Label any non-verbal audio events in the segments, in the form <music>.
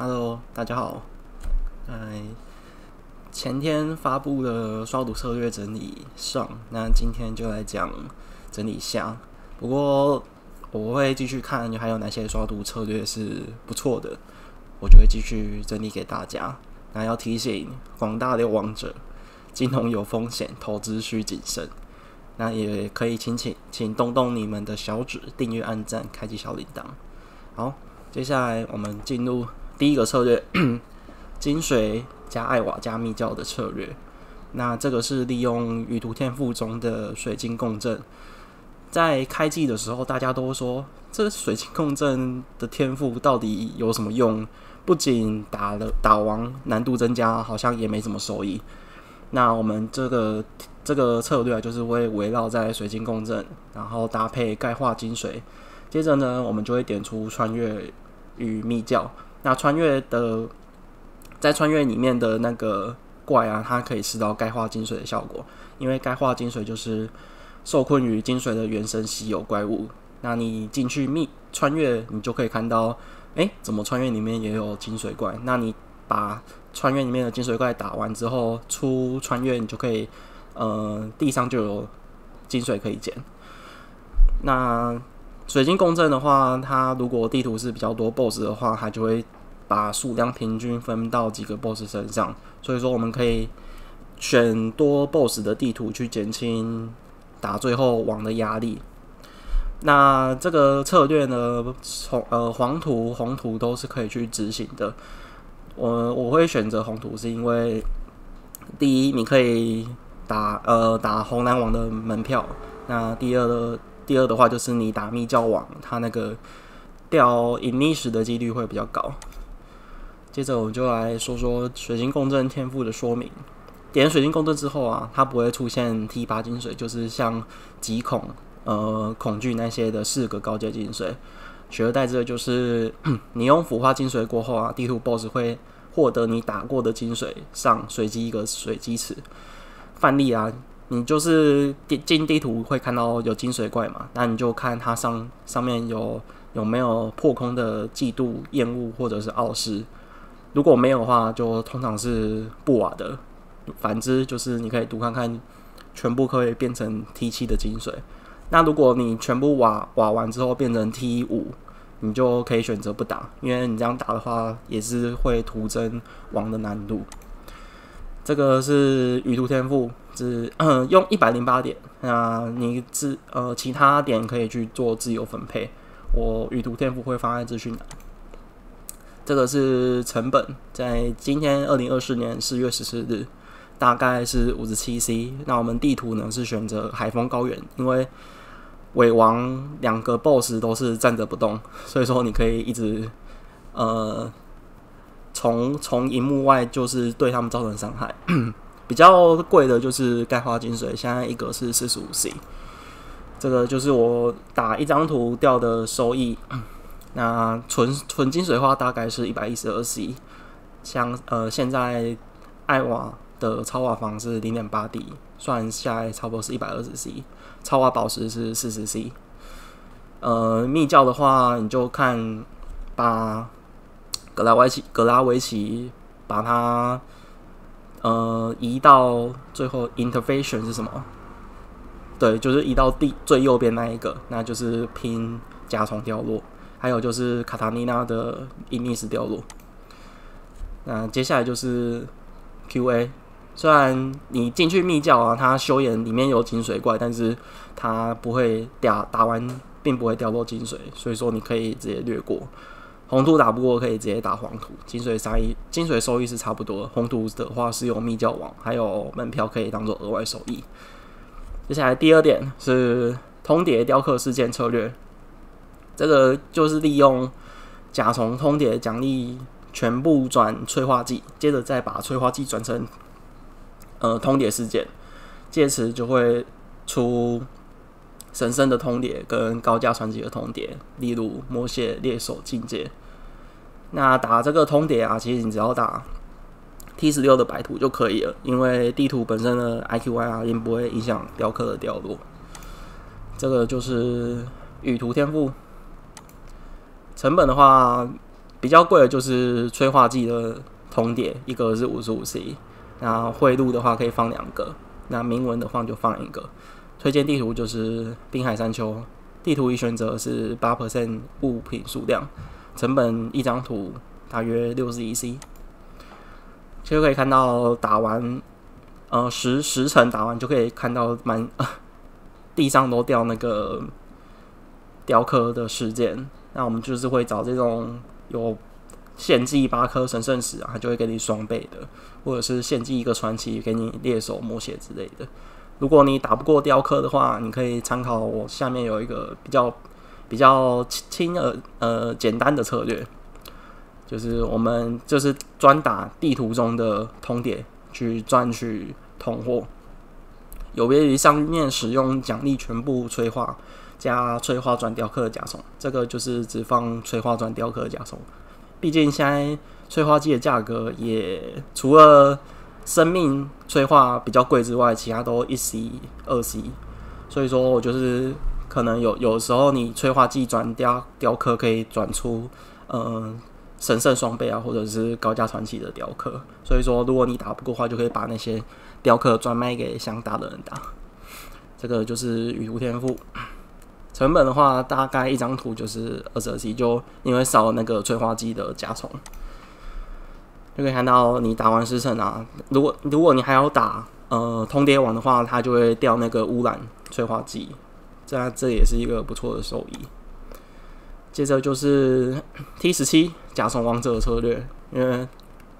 Hello，大家好。哎，前天发布的刷赌策略整理上，那今天就来讲整理下。不过我会继续看，还有哪些刷赌策略是不错的，我就会继续整理给大家。那要提醒广大的王者，金融有风险，投资需谨慎。那也可以请请请动动你们的小指，订阅、按赞、开启小铃铛。好，接下来我们进入。第一个策略，金 <clears throat> 水加艾瓦加密教的策略。那这个是利用与图天赋中的水晶共振。在开季的时候，大家都说这个水晶共振的天赋到底有什么用？不仅打了打王难度增加，好像也没什么收益。那我们这个这个策略就是会围绕在水晶共振，然后搭配钙化金水，接着呢，我们就会点出穿越与密教。那穿越的，在穿越里面的那个怪啊，它可以吃到钙化金水的效果，因为钙化金水就是受困于金水的原生稀有怪物。那你进去密穿越，你就可以看到，哎，怎么穿越里面也有金水怪？那你把穿越里面的金水怪打完之后，出穿越你就可以，呃，地上就有金水可以捡。那水晶共振的话，它如果地图是比较多 BOSS 的话，它就会把数量平均分到几个 BOSS 身上，所以说我们可以选多 BOSS 的地图去减轻打最后王的压力。那这个策略呢，从呃黄图红图都是可以去执行的。我我会选择红图，是因为第一你可以打呃打红蓝王的门票，那第二呢？第二的话就是你打密教网，它那个掉隐匿石的几率会比较高。接着我们就来说说水晶共振天赋的说明。点水晶共振之后啊，它不会出现 T 八金水，就是像极恐、呃恐惧那些的四个高阶金水，取而代之的就是你用腐化金水过后啊，地图 boss 会获得你打过的金水上随机一个随机池。范例啊。你就是地进地图会看到有金水怪嘛？那你就看它上上面有有没有破空的嫉妒、厌恶或者是傲视。如果没有的话，就通常是不瓦的。反之，就是你可以读看看，全部可以变成 T 七的金水。那如果你全部瓦瓦完之后变成 T 五，你就可以选择不打，因为你这样打的话也是会徒增王的难度。这个是雨图天赋。是，用一百零八点。那你自呃其他点可以去做自由分配。我与图天赋会放在资讯的。这个是成本，在今天二零二四年四月十四日，大概是五十七 C。那我们地图呢是选择海风高原，因为尾王两个 BOSS 都是站着不动，所以说你可以一直呃从从荧幕外就是对他们造成伤害。比较贵的就是钙化金水，现在一格是四十五 c，这个就是我打一张图掉的收益。那纯纯金水的话大概是一百一十二 c，像呃现在爱瓦的超瓦房是零点八 d，算下来差不多是一百二十 c。超瓦宝石是四十 c，呃，秘教的话你就看把格拉维奇格拉维奇把它。呃，移到最后，intervention 是什么？对，就是移到第最右边那一个，那就是拼甲虫掉落，还有就是卡塔尼娜的硬币式掉落。那接下来就是 QA。虽然你进去密教啊，它修岩里面有金水怪，但是它不会掉打完并不会掉落金水，所以说你可以直接略过。红土打不过，可以直接打黄土。金水三益、金水收益是差不多。红土的话是用密教网，还有门票可以当做额外收益。接下来第二点是通牒雕刻事件策略，这个就是利用甲虫通牒奖励全部转催化剂，接着再把催化剂转成呃通牒事件，借此就会出神圣的通牒跟高价传奇的通牒，例如魔血猎手境界。那打这个通牒啊，其实你只要打 T 十六的白图就可以了，因为地图本身的 IQY 啊，因不会影响雕刻的掉落。这个就是雨图天赋。成本的话，比较贵的就是催化剂的通牒，一个是五十五 C。那贿赂的话可以放两个，那铭文的话就放一个。推荐地图就是滨海山丘，地图已选择是八 percent 物品数量。成本一张图大约六十一 C，就可以看到打完，呃十十层打完就可以看到满 <laughs> 地上都掉那个雕刻的时间。那我们就是会找这种有献祭八颗神圣石啊，就会给你双倍的，或者是献祭一个传奇给你猎手魔血之类的。如果你打不过雕刻的话，你可以参考我下面有一个比较。比较轻轻呃呃简单的策略，就是我们就是专打地图中的通点去赚取通货，有别于上面使用奖励全部催化加催化砖雕刻的甲虫，这个就是只放催化砖雕刻甲虫。毕竟现在催化剂的价格也除了生命催化比较贵之外，其他都一 C 二 C，所以说我就是。可能有有时候你催化剂转雕雕刻可以转出嗯神圣双倍啊，或者是高价传奇的雕刻。所以说，如果你打不的话，就可以把那些雕刻转卖给想打的人打。这个就是雨图天赋，成本的话大概一张图就是二十二 C，就因为少那个催化剂的甲虫，就可以看到你打完狮城啊，如果如果你还要打呃通蝶王的话，它就会掉那个污染催化剂。这这也是一个不错的收益。接着就是 <coughs> T 十七甲虫王者的策略，因为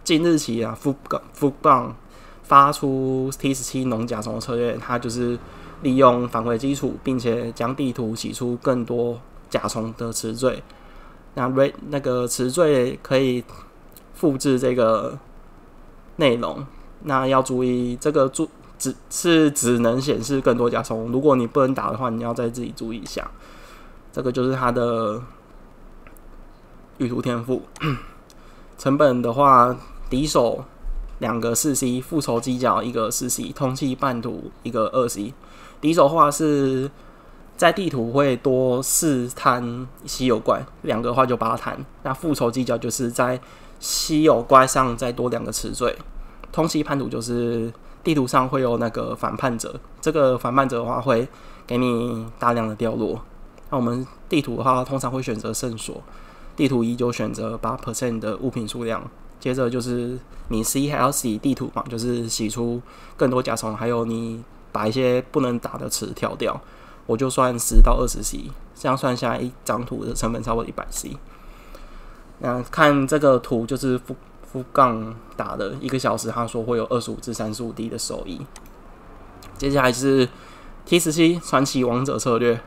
近日期啊，福福棒发出 T 十七农甲虫的策略，它就是利用返回基础，并且将地图挤出更多甲虫的词缀。那 re 那个词缀可以复制这个内容。那要注意这个注。只是只能显示更多加充，如果你不能打的话，你要再自己注意一下。这个就是它的旅途天赋。成本的话，敌手两个四 C，复仇犄角一个四 C，通气叛徒一个二 C。敌手的话是在地图会多试探稀有怪，两个的话就八探。那复仇犄角就是在稀有怪上再多两个词缀，通气叛徒就是。地图上会有那个反叛者，这个反叛者的话会给你大量的掉落。那我们地图的话，通常会选择圣所。地图一就选择八 percent 的物品数量，接着就是你 C 还要洗地图嘛，就是洗出更多甲虫，还有你把一些不能打的词挑掉。我就算十到二十 C，这样算下来一张图的成本超过一百 C。那看这个图就是。副杠打的一个小时，他说会有二十五至三十五滴的收益。接下来是 T 十七传奇王者策略，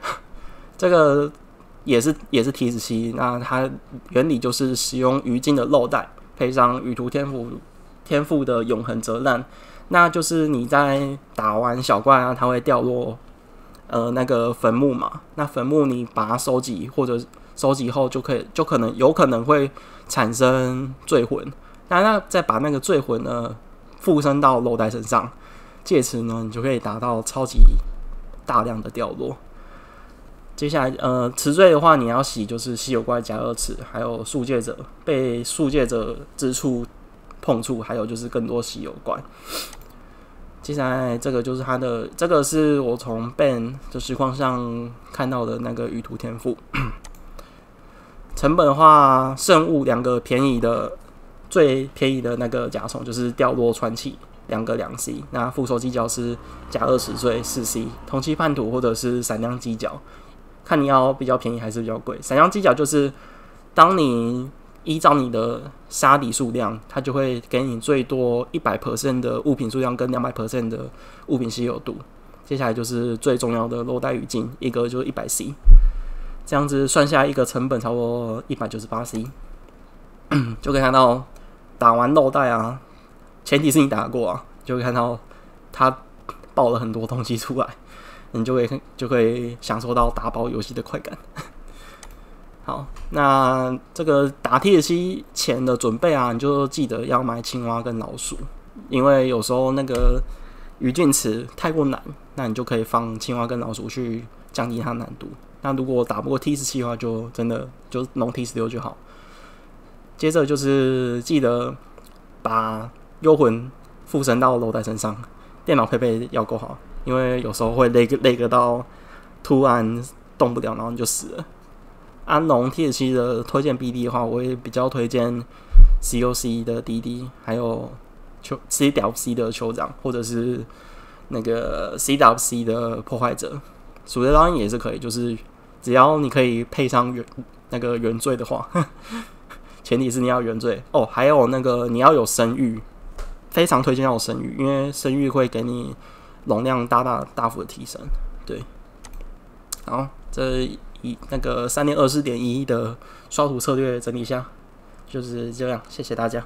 <laughs> 这个也是也是 T 十七。那它原理就是使用鱼精的漏带，配上鱼图天赋天赋的永恒折烂。那就是你在打完小怪啊，它会掉落呃那个坟墓嘛。那坟墓你把它收集或者收集后，就可以就可能有可能会产生坠魂。那那再把那个罪魂呢附身到露袋身上，借此呢你就可以达到超级大量的掉落。接下来，呃，持罪的话你要洗就是稀有怪加二次，还有速界者被速界者之处碰触，还有就是更多稀有怪。接下来这个就是他的这个是我从 b e n 的实况上看到的那个鱼图天赋，<coughs> 成本的话圣物两个便宜的。最便宜的那个甲虫就是掉落传奇两个两 c，那复仇机脚是加二十岁四 c，同期叛徒或者是闪亮机脚，看你要比较便宜还是比较贵。闪亮机脚就是当你依照你的杀敌数量，它就会给你最多一百 percent 的物品数量跟两百 percent 的物品稀有度。接下来就是最重要的落袋羽晶，一个就是一百 c，这样子算下一个成本超过一百九十八 c，就可以看到。打完漏袋啊，前提是你打过啊，就会看到他爆了很多东西出来，<laughs> 你就会就会享受到打包游戏的快感。<laughs> 好，那这个打 T 十七前的准备啊，你就记得要买青蛙跟老鼠，因为有时候那个鱼进池太过难，那你就可以放青蛙跟老鼠去降低它难度。那如果打不过 T 十七的话，就真的就弄 T 十六就好。接着就是记得把幽魂附身到楼在身上，电脑配备要够好，因为有时候会累个累个到突然动不了，然后你就死了。安龙 T 七的推荐 B D 的话，我也比较推荐 C o C 的 D D，还有酋 C W C 的酋长，或者是那个 C W C 的破坏者，主角当然也是可以，就是只要你可以配上原那个原罪的话。前提是你要原罪哦，还有那个你要有生育，非常推荐有生育，因为生育会给你容量大大大幅的提升。对，好，这一那个三点二四点一的刷图策略整理一下，就是这样，谢谢大家。